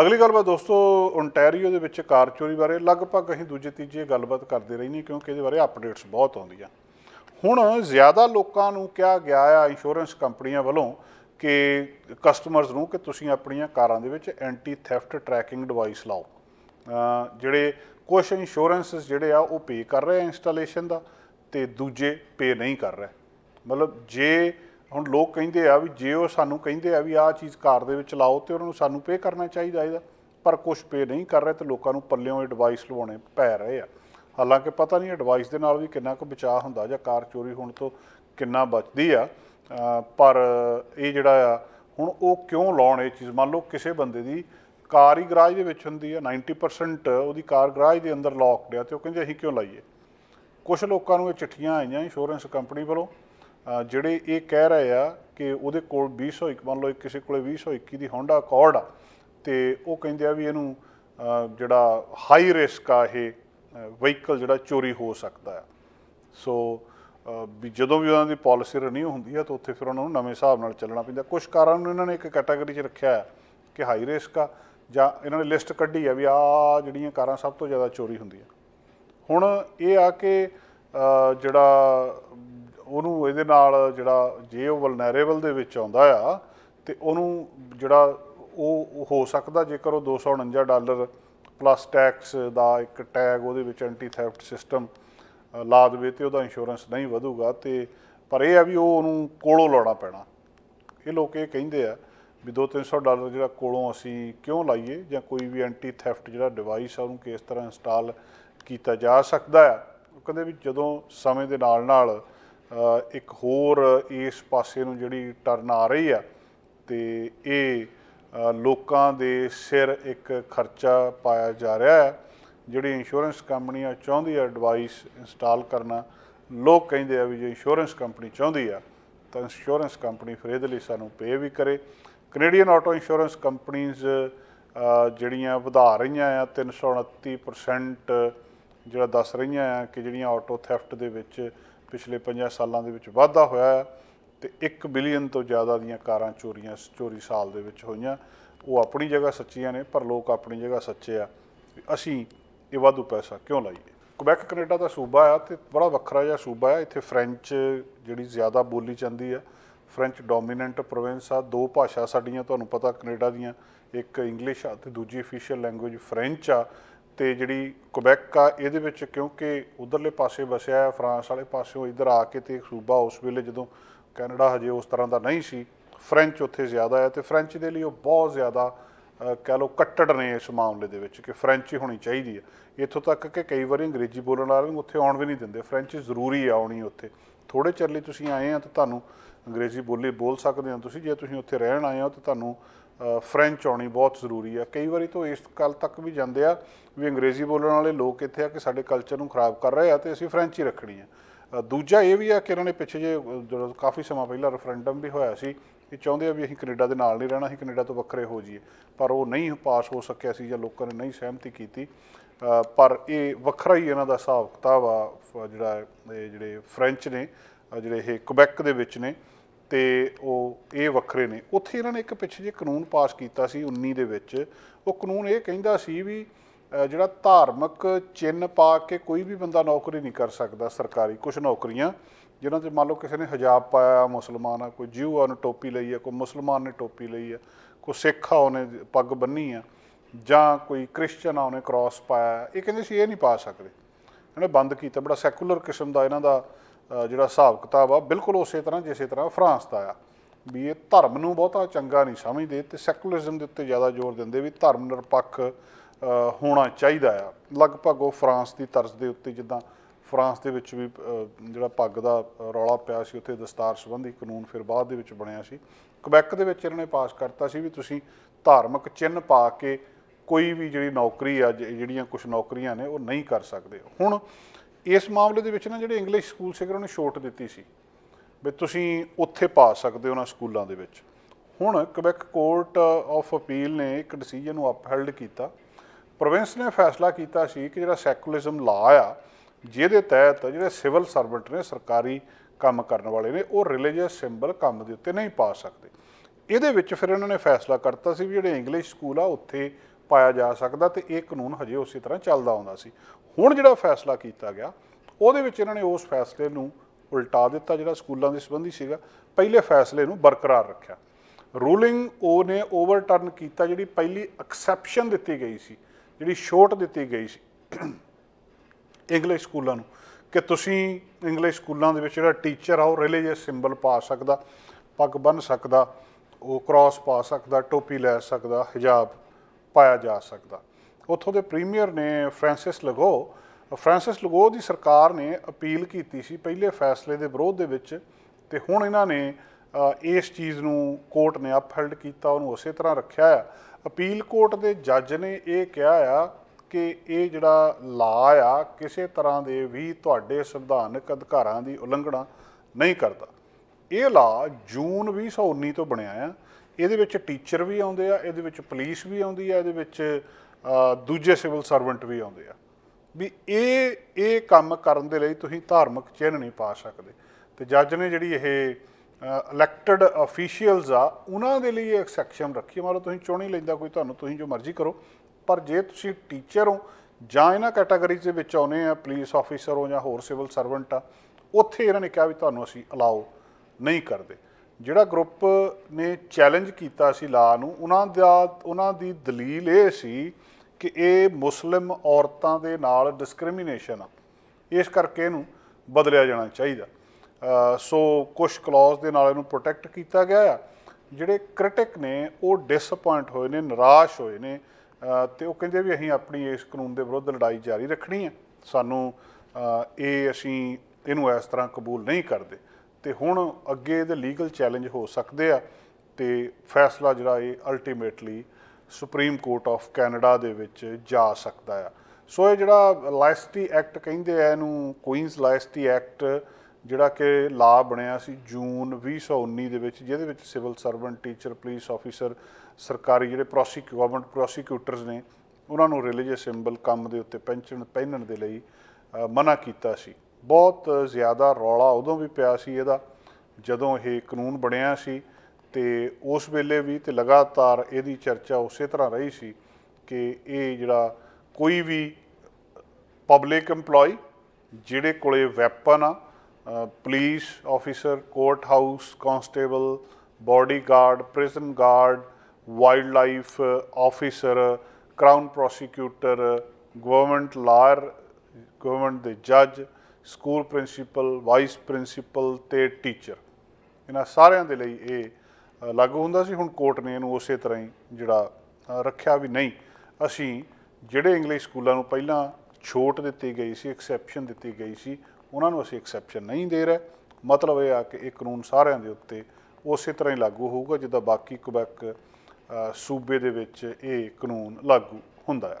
ਅਗਲੀ ਗੱਲਬਾਤ ਦੋਸਤੋ ਓਨਟਾਰੀਓ ਦੇ ਵਿੱਚ ਕਾਰ ਚੋਰੀ ਬਾਰੇ ਲਗਭਗ ਅਸੀਂ ਦੂਜੇ ਤੀਜੇ ਗੱਲਬਾਤ ਕਰਦੇ ਰਹਿੰਦੇ ਕਿਉਂਕਿ ਇਹਦੇ ਬਾਰੇ ਅਪਡੇਟਸ ਬਹੁਤ ਆਉਂਦੀਆਂ ਹੁਣ ਜ਼ਿਆਦਾ ਲੋਕਾਂ ਨੂੰ ਕਿਹਾ ਗਿਆ ਆ ਇੰਸ਼ੋਰੈਂਸ ਕੰਪਨੀਆਂ ਵੱਲੋਂ ਕਿ ਕਸਟਮਰਸ ਨੂੰ ਕਿ ਤੁਸੀਂ ਆਪਣੀਆਂ ਕਾਰਾਂ ਦੇ ਵਿੱਚ ਐਂਟੀ ਥੈਫਟ ਟਰੈਕਿੰਗ ਡਿਵਾਈਸ ਲਾਓ ਜਿਹੜੇ ਕੁਝ ਇੰਸ਼ੋਰੈਂਸਸ ਜਿਹੜੇ ਆ ਉਹ ਪੇ ਕਰ ਰਹੇ ਆ ਇੰਸਟਾਲੇਸ਼ਨ ਦਾ ਤੇ ਦੂਜੇ ਪੇ ਨਹੀਂ ਕਰ ਰਹੇ ਮਤਲਬ ਜੇ ਹੁਣ ਲੋਕ ਕਹਿੰਦੇ ਆ ਵੀ ਜੇ ਉਹ ਸਾਨੂੰ ਕਹਿੰਦੇ ਆ ਵੀ ਆਹ ਚੀਜ਼ ਕਾਰ ਦੇ ਵਿੱਚ ਲਾਓ ਤੇ ਉਹਨਾਂ ਨੂੰ ਸਾਨੂੰ ਪੇ ਕਰਨਾ ਚਾਹੀਦਾ ਇਹਦਾ ਪਰ ਕੁਝ ਪੇ ਨਹੀਂ ਕਰ ਰਹੇ ਤੇ ਲੋਕਾਂ ਨੂੰ ਪੱਲਿਓਂ ਐਡਵਾਈਸ ਲਵਾਉਣੇ ਪੈ ਰਹੇ ਆ ਹਾਲਾਂਕਿ ਪਤਾ ਨਹੀਂ ਐਡਵਾਈਸ ਦੇ ਨਾਲ ਵੀ ਕਿੰਨਾ ਕੁ ਬਚਾਅ ਹੁੰਦਾ ਜਾਂ ਕਾਰ ਚੋਰੀ ਹੋਣ ਤੋਂ ਕਿੰਨਾ ਬਚਦੀ ਆ ਪਰ ਇਹ ਜਿਹੜਾ ਆ ਹੁਣ ਉਹ ਕਿਉਂ ਲਾਉਣ ਇਹ ਚੀਜ਼ ਮੰਨ ਲਓ ਕਿਸੇ ਬੰਦੇ ਦੀ ਕਾਰ ਹੀ ਗਰਾਜ ਦੇ ਵਿੱਚ ਹੁੰਦੀ ਆ 90% ਉਹਦੀ ਕਾਰ ਗਰਾਜ ਦੇ ਅੰਦਰ ਲੌਕਡ ਆ ਤੇ ਉਹ ਕਹਿੰਦੇ ਅਸੀਂ ਕਿਉਂ ਲਾਈਏ ਕੁਝ ਲੋਕਾਂ ਨੂੰ ਇਹ ਚਿੱਠੀਆਂ ਆਈਆਂ ਇੰਸ਼ੋਰੈਂਸ ਕੰਪਨੀ ਵੱਲੋਂ ਜਿਹੜੇ ਇਹ ਕਹਿ ਰਹੇ ਆ ਕਿ ਉਹਦੇ ਕੋਲ 2021 ਮੰਨ ਲਓ ਕਿਸੇ ਕੋਲੇ 2021 ਦੀ Honda Accord ਆ ਤੇ ਉਹ ਕਹਿੰਦੇ ਆ ਵੀ ਇਹਨੂੰ ਜਿਹੜਾ ਹਾਈ ਰਿਸਕ ਆ ਇਹ ਵਹੀਕਲ ਜਿਹੜਾ ਚੋਰੀ ਹੋ ਸਕਦਾ ਆ ਸੋ ਵੀ ਜਦੋਂ ਵੀ ਉਹਨਾਂ ਦੀ ਪਾਲਿਸੀ ਰੀਨਿਊ ਹੁੰਦੀ ਆ ਤਾਂ ਉੱਥੇ ਫਿਰ ਉਹਨਾਂ ਨੂੰ ਨਵੇਂ ਹਿਸਾਬ ਨਾਲ ਚੱਲਣਾ ਪੈਂਦਾ ਕੁਝ ਕਾਰਨ ਨੂੰ ਇਹਨਾਂ ਨੇ ਇੱਕ ਕੈਟਾਗਰੀ 'ਚ ਰੱਖਿਆ ਆ ਕਿ ਹਾਈ ਰਿਸਕ ਆ ਜਾਂ ਇਹਨਾਂ ਨੇ ਲਿਸਟ ਕੱਢੀ ਆ ਵੀ ਆ ਜਿਹੜੀਆਂ ਕਾਰਾਂ ਸਭ ਤੋਂ ਜ਼ਿਆਦਾ ਚੋਰੀ ਹੁੰਦੀਆਂ ਹੁਣ ਇਹ ਆ ਕਿ ਜਿਹੜਾ ਉਹਨੂੰ ਇਹਦੇ ਨਾਲ ਜਿਹੜਾ ਜੇ ਉਹ ਵਲਨਰੇਬਲ ਦੇ ਵਿੱਚ ਆਉਂਦਾ ਆ ਤੇ ਉਹਨੂੰ ਜਿਹੜਾ ਉਹ ਹੋ ਸਕਦਾ ਜੇਕਰ ਉਹ 249 ਡਾਲਰ ਪਲੱਸ ਟੈਕਸ ਦਾ ਇੱਕ ਟੈਗ ਉਹਦੇ ਵਿੱਚ ਐਂਟੀ ਥੈਫਟ ਸਿਸਟਮ ਲਾ ਦੇਵੇ ਤੇ ਉਹਦਾ ਇੰਸ਼ੋਰੈਂਸ ਨਹੀਂ ਵਧੂਗਾ ਤੇ ਪਰ ਇਹ ਆ ਵੀ ਉਹ ਉਹਨੂੰ ਕੋਲੋਂ ਲਾਉਣਾ ਪੈਣਾ ਇਹ ਲੋਕ ਇਹ ਕਹਿੰਦੇ ਆ ਵੀ 2-300 ਡਾਲਰ ਜਿਹੜਾ ਕੋਲੋਂ ਅਸੀਂ ਕਿਉਂ ਲਾਈਏ ਜਾਂ ਕੋਈ ਵੀ ਐਂਟੀ ਥੈਫਟ ਜਿਹੜਾ ਡਿਵਾਈਸ ਆ ਉਹਨੂੰ ਕਿਸ ਤਰ੍ਹਾਂ ਇੰਸਟਾਲ ਕੀਤਾ ਜਾ ਸਕਦਾ ਹੈ ਉਹ ਕਹਿੰਦੇ ਵੀ ਜਦੋਂ ਸਮੇਂ ਦੇ ਨਾਲ ਨਾਲ ਇੱਕ ਹੋਰ ਇਸ ਪਾਸੇ ਨੂੰ ਜਿਹੜੀ ਟਰਨ ਆ ਰਹੀ ਆ ਤੇ ਇਹ ਲੋਕਾਂ ਦੇ ਸਿਰ ਇੱਕ ਖਰਚਾ ਪਾਇਆ ਜਾ ਰਿਹਾ ਹੈ ਜਿਹੜੀ ਇੰਸ਼ੋਰੈਂਸ ਕੰਪਨੀਆਂ ਚਾਹੁੰਦੀ ਆ ਡਿਵਾਈਸ ਇੰਸਟਾਲ ਕਰਨਾ ਲੋਕ ਕਹਿੰਦੇ ਆ ਵੀ ਜੇ ਇੰਸ਼ੋਰੈਂਸ ਕੰਪਨੀ ਚਾਹੁੰਦੀ ਆ ਤਾਂ ਇੰਸ਼ੋਰੈਂਸ ਕੰਪਨੀ ਫਿਰ ਇਹਦੇ ਲਈ ਸਾਨੂੰ ਪੇ ਵੀ ਕਰੇ ਕੈਨੇਡੀਅਨ ਆਟੋ ਇੰਸ਼ੋਰੈਂਸ ਕੰਪਨੀਆਂ ਜਿਹੜੀਆਂ ਵਧਾ ਰਹੀਆਂ ਆ 329% ਜਿਹੜਾ ਦੱਸ ਰਹੀਆਂ ਆ ਕਿ ਜਿਹੜੀਆਂ ਆਟੋ ਥੈਫਟ ਦੇ ਵਿੱਚ ਪਿਛਲੇ 5 ਸਾਲਾਂ ਦੇ ਵਿੱਚ ਵਾਧਾ ਹੋਇਆ ਹੈ ਤੇ 1 ਬਿਲੀਅਨ ਤੋਂ ਜ਼ਿਆਦਾ ਦੀਆਂ ਕਾਰਾਂ ਚੋਰੀਆਂ ਚੋਰੀ ਸਾਲ ਦੇ ਵਿੱਚ ਹੋਈਆਂ ਉਹ ਆਪਣੀ ਜਗ੍ਹਾ ਸੱਚੀਆਂ ਨੇ ਪਰ ਲੋਕ ਆਪਣੀ ਜਗ੍ਹਾ ਸੱਚੇ ਆ ਅਸੀਂ ਇਹ ਵਾਧੂ ਪੈਸਾ ਕਿਉਂ ਲਾਈਏ ਕੁਬੈਕ ਕੈਨੇਡਾ ਦਾ ਸੂਬਾ ਆ ਤੇ ਬੜਾ ਵੱਖਰਾ ਜਿਹਾ ਸੂਬਾ ਆ ਇੱਥੇ ਫ੍ਰੈਂਚ ਜਿਹੜੀ ਜ਼ਿਆਦਾ ਬੋਲੀ ਜਾਂਦੀ ਆ ਫ੍ਰੈਂਚ ਡੋਮੀਨੈਂਟ ਪ੍ਰੋਵਿੰਸ ਆ ਦੋ ਭਾਸ਼ਾ ਸਾਡੀਆਂ ਤੁਹਾਨੂੰ ਪਤਾ ਕੈਨੇਡਾ ਦੀਆਂ ਇੱਕ ਇੰਗਲਿਸ਼ ਆ ਤੇ ਦੂਜੀ ਅਫੀਸ਼ੀਅਲ ਲੈਂਗੁਏਜ ਫ੍ਰੈਂਚ ਆ ਤੇ ਜਿਹੜੀ ਕੁਬੈਕ ਆ ਇਹਦੇ ਵਿੱਚ ਕਿਉਂਕਿ ਉਧਰਲੇ ਪਾਸੇ ਵਸਿਆ ਹੈ ਫਰਾਂਸ ਵਾਲੇ ਪਾਸਿਓਂ ਇਧਰ ਆ ਕੇ ਤੇ ਸੂਬਾ ਉਸ ਵੇਲੇ ਜਦੋਂ ਕੈਨੇਡਾ ਹਜੇ ਉਸ ਤਰ੍ਹਾਂ ਦਾ ਨਹੀਂ ਸੀ ਫ੍ਰੈਂਚ ਉੱਥੇ ਜ਼ਿਆਦਾ ਹੈ ਤੇ ਫ੍ਰੈਂਚ ਦੇ ਲਈ ਉਹ ਬਹੁਤ ਜ਼ਿਆਦਾ ਕਹ ਲੋ ਕੱਟੜ ਨੇ ਇਸ ਮਾਮਲੇ ਦੇ ਵਿੱਚ ਕਿ ਫ੍ਰੈਂਚ ਹੀ ਹੋਣੀ ਚਾਹੀਦੀ ਹੈ ਇੱਥੋਂ ਤੱਕ ਕਿ ਕਈ ਵਾਰੀ ਅੰਗਰੇਜ਼ੀ ਬੋਲਣ ਵਾਲੇ ਨੂੰ ਉੱਥੇ ਆਉਣ ਵੀ ਨਹੀਂ ਦਿੰਦੇ ਫ੍ਰੈਂਚ ਜ਼ਰੂਰੀ ਆਉਣੀ ਉੱਥੇ ਥੋੜੇ ਚਿਰ ਲਈ ਤੁਸੀਂ ਆਏ ਆ ਤਾਂ ਤੁਹਾਨੂੰ ਅੰਗਰੇਜ਼ੀ ਬੋਲੀ ਬੋਲ ਸਕਦੇ ਹੋ ਤੁਸੀਂ ਜੇ ਤੁਸੀਂ ਉੱਥੇ ਰਹਿਣ ਆਏ ਹੋ ਤਾਂ ਤੁਹਾਨੂੰ ਫ੍ਰੈਂਚ ਆਉਣੀ ਬਹੁਤ ਜ਼ਰੂਰੀ ਆ ਕਈ ਵਾਰੀ ਤੋਂ ਇਸ ਕੱਲ ਤੱਕ ਵੀ ਜਾਂਦੇ ਆ ਵੀ ਅੰਗਰੇਜ਼ੀ ਬੋਲਣ ਵਾਲੇ ਲੋਕ ਇੱਥੇ ਆ ਕਿ ਸਾਡੇ ਕਲਚਰ ਨੂੰ ਖਰਾਬ ਕਰ ਰਹੇ ਆ ਤੇ ਅਸੀਂ ਫ੍ਰੈਂਚ ਹੀ ਰੱਖਣੀ ਆ ਦੂਜਾ ਇਹ ਵੀ ਆ ਕਿ ਇਹਨਾਂ ਨੇ ਪਿੱਛੇ ਜੇ ਜਦੋਂ ਕਾਫੀ ਸਮਾਂ ਪਹਿਲਾਂ ਰੈਫਰੈਂਡਮ ਵੀ ਹੋਇਆ ਸੀ ਇਹ ਚਾਹੁੰਦੇ ਆ ਵੀ ਅਸੀਂ ਕੈਨੇਡਾ ਦੇ ਨਾਲ ਨਹੀਂ ਰਹਿਣਾ ਅਸੀਂ ਕੈਨੇਡਾ ਤੋਂ ਵੱਖਰੇ ਹੋ ਜਾਈਏ ਪਰ ਉਹ ਨਹੀਂ ਪਾਸ ਹੋ ਸਕਿਆ ਸੀ ਜਾਂ ਲੋਕਾਂ ਨੇ ਨਹੀਂ ਸਹਿਮਤੀ ਕੀਤੀ ਪਰ ਇਹ ਵੱਖਰਾ ਹੀ ਇਹਨਾਂ ਦਾ ਹਿਸਾਬ ਕਿਤਾਬ ਆ ਜਿਹੜਾ ਇਹ ਜਿਹੜੇ ਫ੍ਰੈਂਚ ਨੇ ਜਿਹੜੇ ਇਹ ਕੁਬੈਕ ਦੇ ਵਿੱਚ ਨੇ ਤੇ ਉਹ ਇਹ ਵੱਖਰੇ ਨੇ ਉੱਥੇ ਇਹਨਾਂ ਨੇ ਇੱਕ ਪਿੱਛੇ ਜੇ ਕਾਨੂੰਨ ਪਾਸ ਕੀਤਾ ਸੀ 19 ਦੇ ਵਿੱਚ ਉਹ ਕਾਨੂੰਨ ਇਹ ਕਹਿੰਦਾ ਸੀ ਵੀ ਜਿਹੜਾ ਧਾਰਮਿਕ ਚਿੰਨ ਪਾ ਕੇ ਕੋਈ ਵੀ ਬੰਦਾ ਨੌਕਰੀ ਨਹੀਂ ਕਰ ਸਕਦਾ ਸਰਕਾਰੀ ਕੁਝ ਨੌਕਰੀਆਂ ਜਿਨ੍ਹਾਂ ਤੇ ਮੰਨ ਲਓ ਕਿਸੇ ਨੇ ਹਜਾਬ ਪਾਇਆ ਮੁਸਲਮਾਨ ਆ ਕੋਈ ਜੀਵ ਆ ਉਹਨੇ ਟੋਪੀ ਲਈ ਆ ਕੋਈ ਮੁਸਲਮਾਨ ਨੇ ਟੋਪੀ ਲਈ ਆ ਕੋਈ ਸਿੱਖ ਆ ਉਹਨੇ ਪੱਗ ਬੰਨੀ ਆ ਜਾਂ ਕੋਈ ਕ੍ਰਿਸਚੀਅਨ ਆ ਉਹਨੇ ਕ੍ਰਾਸ ਪਾਇਆ ਇਹ ਕਹਿੰਦੇ ਸੀ ਇਹ ਨਹੀਂ ਪਾ ਸਕਦੇ ਇਹਨੇ ਬੰਦ ਕੀਤਾ ਬੜਾ ਸੈਕੂਲਰ ਕਿਸਮ ਦਾ ਇਹਨਾਂ ਦਾ ਜਿਹੜਾ ਹਿਸਾਬ ਕਿਤਾਬ ਆ ਬਿਲਕੁਲ ਉਸੇ ਤਰ੍ਹਾਂ ਜਿਸੇ ਤਰ੍ਹਾਂ ਫਰਾਂਸ ਦਾ ਆ ਵੀ ਇਹ ਧਰਮ ਨੂੰ ਬਹੁਤਾ ਚੰਗਾ ਨਹੀਂ ਸਮਝਦੇ ਤੇ ਸੈਕੂਲਰਿਜ਼ਮ ਦੇ ਉੱਤੇ ਜ਼ਿਆਦਾ ਜ਼ੋਰ ਦਿੰਦੇ ਵੀ ਧਰਮ ਨਿਰਪੱਖ ਹੋਣਾ ਚਾਹੀਦਾ ਆ ਲਗਭਗ ਉਹ ਫਰਾਂਸ ਦੀ ਤਰਜ਼ ਦੇ ਉੱਤੇ ਜਿੱਦਾਂ ਫਰਾਂਸ ਦੇ ਵਿੱਚ ਵੀ ਜਿਹੜਾ ਪੱਗ ਦਾ ਰੌਲਾ ਪਿਆ ਸੀ ਉੱਥੇ ਦਸਤਾਰ ਸੰਬੰਧੀ ਕਾਨੂੰਨ ਫਿਰ ਬਾਅਦ ਦੇ ਵਿੱਚ ਬਣਿਆ ਸੀ ਕਬੈਕ ਦੇ ਵਿੱਚ ਇਹਨਾਂ ਨੇ ਪਾਸ ਕਰਤਾ ਸੀ ਵੀ ਤੁਸੀਂ ਧਾਰਮਿਕ ਚਿੰਨ ਪਾ ਕੇ ਕੋਈ ਵੀ ਜਿਹੜੀ ਨੌਕਰੀ ਆ ਜਿਹੜੀਆਂ ਕੁਝ ਨੌਕਰੀਆਂ ਨੇ ਉਹ ਨਹੀਂ ਕਰ ਸਕਦੇ ਹੁਣ ਇਸ ਮਾਮਲੇ ਦੇ ਵਿੱਚ ਨਾ ਜਿਹੜੇ ਇੰਗਲਿਸ਼ ਸਕੂਲ ਸੀਗਰ ਉਹਨਾਂ ਛੋਟ ਦਿੱਤੀ ਸੀ ਵੀ ਤੁਸੀਂ ਉੱਥੇ ਪਾ ਸਕਦੇ ਹੋ ਨਾ ਸਕੂਲਾਂ ਦੇ ਵਿੱਚ ਹੁਣ ਕਬੈਕ ਕੋਰਟ ਆਫ ਅਪੀਲ ਨੇ ਇੱਕ ਡਿਸੀਜਨ ਨੂੰ ਅਪਹੈਲਡ ਕੀਤਾ ਪ੍ਰੋਵਿੰਸ ਨੇ ਫੈਸਲਾ ਕੀਤਾ ਸੀ ਕਿ ਜਿਹੜਾ ਸੈਕੂਲਰਿਜ਼ਮ ਲਾ ਆ ਜਿਹਦੇ ਤਹਿਤ ਜਿਹੜੇ ਸਿਵਲ ਸਰਵੈਂਟ ਨੇ ਸਰਕਾਰੀ ਕੰਮ ਕਰਨ ਵਾਲੇ ਨੇ ਉਹ ਰਿਲੀਜੀਅਸ ਸਿੰਬਲ ਕੰਮ ਦੇ ਉੱਤੇ ਨਹੀਂ ਪਾ ਸਕਦੇ ਇਹਦੇ ਵਿੱਚ ਫਿਰ ਉਹਨਾਂ ਨੇ ਫੈਸਲਾ ਕਰਤਾ ਸੀ ਵੀ ਜਿਹੜੇ ਇੰਗਲਿਸ਼ ਸਕੂਲ ਆ ਉੱਥੇ ਪਾਇਆ ਜਾ ਸਕਦਾ ਤੇ ਇਹ ਕਾਨੂੰਨ ਹਜੇ ਉਸੇ ਤਰ੍ਹਾਂ ਚੱਲਦਾ ਆਉਂਦਾ ਸੀ ਹੁਣ ਜਿਹੜਾ ਫੈਸਲਾ ਕੀਤਾ ਗਿਆ ਉਹਦੇ ਵਿੱਚ ਇਹਨਾਂ ਨੇ ਉਸ ਫੈਸਲੇ ਨੂੰ ਉਲਟਾ ਦਿੱਤਾ ਜਿਹੜਾ ਸਕੂਲਾਂ ਦੇ ਸੰਬੰਧੀ ਸੀਗਾ ਪਹਿਲੇ ਫੈਸਲੇ ਨੂੰ ਬਰਕਰਾਰ ਰੱਖਿਆ ਰੂਲਿੰਗ ਉਹ ਨੇ ਓਵਰਟਰਨ ਕੀਤਾ ਜਿਹੜੀ ਪਹਿਲੀ ਐਕਸੈਪਸ਼ਨ ਦਿੱਤੀ ਗਈ ਸੀ ਜਿਹੜੀ ਛੋਟ ਦਿੱਤੀ ਗਈ ਸੀ ਇੰਗਲਿਸ਼ ਸਕੂਲਾਂ ਨੂੰ ਕਿ ਤੁਸੀਂ ਇੰਗਲਿਸ਼ ਸਕੂਲਾਂ ਦੇ ਵਿੱਚ ਜਿਹੜਾ ਟੀਚਰ ਆ ਉਹ ਰਿਲੀਜੀਅਸ ਸਿੰਬਲ ਪਾ ਸਕਦਾ ਪੱਗ ਬੰਨ ਸਕਦਾ ਉਹ ਕ੍ਰਾਸ ਪਾ ਸਕਦਾ ਟੋਪੀ ਲੈ ਸਕਦਾ ਹਿਜਾਬ ਪਾਇਆ ਜਾ ਸਕਦਾ ਉੱਥੋਂ ਦੇ ਪ੍ਰੀਮੀਅਰ ਨੇ ਫ੍ਰਾਂਸਿਸ ਲਗੋ ਫ੍ਰਾਂਸਿਸ ਲਗੋ ਦੀ ਸਰਕਾਰ ਨੇ ਅਪੀਲ ਕੀਤੀ ਸੀ ਪਹਿਲੇ ਫੈਸਲੇ ਦੇ ਵਿਰੋਧ ਦੇ ਵਿੱਚ ਤੇ ਹੁਣ ਇਹਨਾਂ ਨੇ ਇਸ ਚੀਜ਼ ਨੂੰ ਕੋਰਟ ਨੇ ਅਪਹੈਲਡ ਕੀਤਾ ਉਹਨੂੰ ਉਸੇ ਤਰ੍ਹਾਂ ਰੱਖਿਆ ਆ ਅਪੀਲ ਕੋਰਟ ਦੇ ਜੱਜ ਨੇ ਇਹ ਕਿਹਾ ਆ ਕਿ ਇਹ ਜਿਹੜਾ ਲਾ ਆ ਕਿਸੇ ਤਰ੍ਹਾਂ ਦੇ ਵੀ ਤੁਹਾਡੇ ਸੰਵਿਧਾਨਕ ਅਧਿਕਾਰਾਂ ਦੀ ਉਲੰਘਣਾ ਨਹੀਂ ਕਰਦਾ ਇਹ ਲਾ ਜੂਨ 2019 ਤੋਂ ਬਣਿਆ ਆ ਇਹਦੇ ਵਿੱਚ ਟੀਚਰ ਵੀ ਆਉਂਦੇ ਆ ਇਹਦੇ ਵਿੱਚ ਪੁਲਿਸ ਵੀ ਆਉਂਦੀ ਆ ਇਹਦੇ ਵਿੱਚ ਦੂਜੇ ਸਿਵਲ ਸਰਵੈਂਟ ਵੀ ਆਉਂਦੇ ਆ ਵੀ ਇਹ ਇਹ ਕੰਮ ਕਰਨ ਦੇ ਲਈ ਤੁਸੀਂ ਧਾਰਮਿਕ ਚਿੰਨ੍ਹ ਨਹੀਂ ਪਾ ਸਕਦੇ ਤੇ ਜੱਜ ਨੇ ਜਿਹੜੀ ਇਹ ਇਲੈਕਟਡ ਅਫੀਸ਼ੀਅਲਸ ਆ ਉਹਨਾਂ ਦੇ ਲਈ ਇੱਕ ਸੈਕਸ਼ਨ ਰੱਖੀ ਮਾਰੋ ਤੁਸੀਂ ਚੁਣ ਹੀ ਲੈਂਦਾ ਕੋਈ ਤੁਹਾਨੂੰ ਤੁਸੀਂ ਜੋ ਮਰਜ਼ੀ ਕਰੋ ਪਰ ਜੇ ਤੁਸੀਂ ਟੀਚਰ ਹੋ ਜਾਂ ਇਹਨਾਂ ਕੈਟਾਗਰੀ ਦੇ ਵਿੱਚ ਆਉਨੇ ਆ ਪੁਲਿਸ ਆਫੀਸਰ ਹੋ ਜਾਂ ਹੋਰ ਸਿਵਲ ਸਰਵੈਂਟ ਆ ਉੱਥੇ ਇਹਨਾਂ ਨੇ ਕਿਹਾ ਵੀ ਤੁਹਾਨੂੰ ਅਸੀਂ ਅਲਾਓ ਨਹੀਂ ਕਰਦੇ ਜਿਹੜਾ ਗਰੁੱਪ ਨੇ ਚੈਲੰਜ ਕੀਤਾ ਸੀ ਲਾ ਨੂੰ ਉਹਨਾਂ ਦਾ ਉਹਨਾਂ ਦੀ ਦਲੀਲ ਇਹ ਸੀ ਕਿ ਇਹ ਮੁਸਲਿਮ ਔਰਤਾਂ ਦੇ ਨਾਲ ਡਿਸਕ੍ਰਿਮੀਨੇਸ਼ਨ ਆ ਇਸ ਕਰਕੇ ਇਹਨੂੰ ਬਦਲਿਆ ਜਾਣਾ ਚਾਹੀਦਾ ਸੋ ਕੁਝ ਕਲੌਜ਼ ਦੇ ਨਾਲ ਇਹਨੂੰ ਪ੍ਰੋਟੈਕਟ ਕੀਤਾ ਗਿਆ ਆ ਜਿਹੜੇ ਕ੍ਰਿਟਿਕ ਨੇ ਉਹ ਡਿਸਪਾਇੰਟ ਹੋਏ ਨੇ ਨਿਰਾਸ਼ ਹੋਏ ਨੇ ਤੇ ਉਹ ਕਹਿੰਦੇ ਵੀ ਅਸੀਂ ਆਪਣੀ ਇਸ ਕਾਨੂੰਨ ਦੇ ਵਿਰੁੱਧ ਲੜਾਈ ਜਾਰੀ ਰੱਖਣੀ ਹੈ ਸਾਨੂੰ ਇਹ ਅਸੀਂ ਇਹਨੂੰ ਇਸ ਤਰ੍ਹਾਂ ਕਬੂਲ ਨਹੀਂ ਕਰਦੇ ਤੇ ਹੁਣ ਅੱਗੇ ਇਹਦੇ ਲੀਗਲ ਚੈਲੰਜ ਹੋ ਸਕਦੇ ਆ ਤੇ ਫੈਸਲਾ ਜਿਹੜਾ ਇਹ ultimately supreme court of Canada ਦੇ ਵਿੱਚ ਜਾ ਸਕਦਾ ਆ ਸੋ ਇਹ ਜਿਹੜਾ ਲਾਇਸਟੀ ਐਕਟ ਕਹਿੰਦੇ ਆ ਇਹਨੂੰ ਕੁਇਨਸ ਲਾਇਸਟੀ ਐਕਟ ਜਿਹੜਾ ਕਿ ਲਾ ਬਣਿਆ ਸੀ ਜੂਨ 2019 ਦੇ ਵਿੱਚ ਜਿਹਦੇ ਵਿੱਚ civil servant teacher police officer ਸਰਕਾਰੀ ਜਿਹੜੇ ਪ੍ਰੋਸੀਕਿਊਟਰ ਪ੍ਰੋਸੀਕਿਊਟਰਸ ਨੇ ਉਹਨਾਂ ਨੂੰ ਰਿਲੀਜੀਅਸ ਸਿੰਬਲ ਕੰਮ ਦੇ ਉੱਤੇ ਪੈਨਸ਼ਨ ਪਹਿਨਣ ਦੇ ਲਈ ਮਨਾ ਕੀਤਾ ਸੀ ਬਹੁਤ ਜ਼ਿਆਦਾ ਰੌਲਾ ਉਦੋਂ ਵੀ ਪਿਆ ਸੀ ਇਹਦਾ ਜਦੋਂ ਇਹ ਕਾਨੂੰਨ ਬਣਿਆ ਸੀ ਤੇ ਉਸ ਵੇਲੇ ਵੀ ਤੇ ਲਗਾਤਾਰ ਇਹਦੀ ਚਰਚਾ ਉਸੇ ਤਰ੍ਹਾਂ ਰਹੀ ਸੀ ਕਿ ਇਹ ਜਿਹੜਾ ਕੋਈ ਵੀ ਪਬਲਿਕ EMPLOYE ਜਿਹੜੇ ਕੋਲੇ ਵੈਪਨ ਆ police officer court house constable bodyguard prison guard wildlife officer crown prosecutor government lawyer government ਦੇ ਜੱਜ ਸਕੂਲ ਪ੍ਰਿੰਸੀਪਲ ਵਾਈਸ ਪ੍ਰਿੰਸੀਪਲ ਤੇ ਟੀਚਰ ਇਹਨਾਂ ਸਾਰਿਆਂ ਦੇ ਲਈ ਇਹ ਲਾਗੂ ਹੁੰਦਾ ਸੀ ਹੁਣ ਕੋਰਟ ਨੇ ਇਹਨੂੰ ਉਸੇ ਤਰ੍ਹਾਂ ਹੀ ਜਿਹੜਾ ਰੱਖਿਆ ਵੀ ਨਹੀਂ ਅਸੀਂ ਜਿਹੜੇ ਇੰਗਲਿਸ਼ ਸਕੂਲਾਂ ਨੂੰ ਪਹਿਲਾਂ ਛੋਟ ਦਿੱਤੀ ਗਈ ਸੀ ਐਕਸੈਪਸ਼ਨ ਦਿੱਤੀ ਗਈ ਸੀ ਉਹਨਾਂ ਨੂੰ ਅਸੀਂ ਐਕਸੈਪਸ਼ਨ ਨਹੀਂ ਦੇ ਰਹੇ ਮਤਲਬ ਇਹ ਆ ਕਿ ਇਹ ਕਾਨੂੰਨ ਸਾਰਿਆਂ ਦੇ ਉੱਤੇ ਉਸੇ ਤਰ੍ਹਾਂ ਹੀ ਲਾਗੂ ਹੋਊਗਾ ਜਿੱਦਾਂ ਬਾਕੀ ਕੁਬੈਕ ਸੂਬੇ ਦੇ ਵਿੱਚ ਇਹ ਕਾਨੂੰਨ ਲਾਗੂ ਹੁੰਦਾ ਹੈ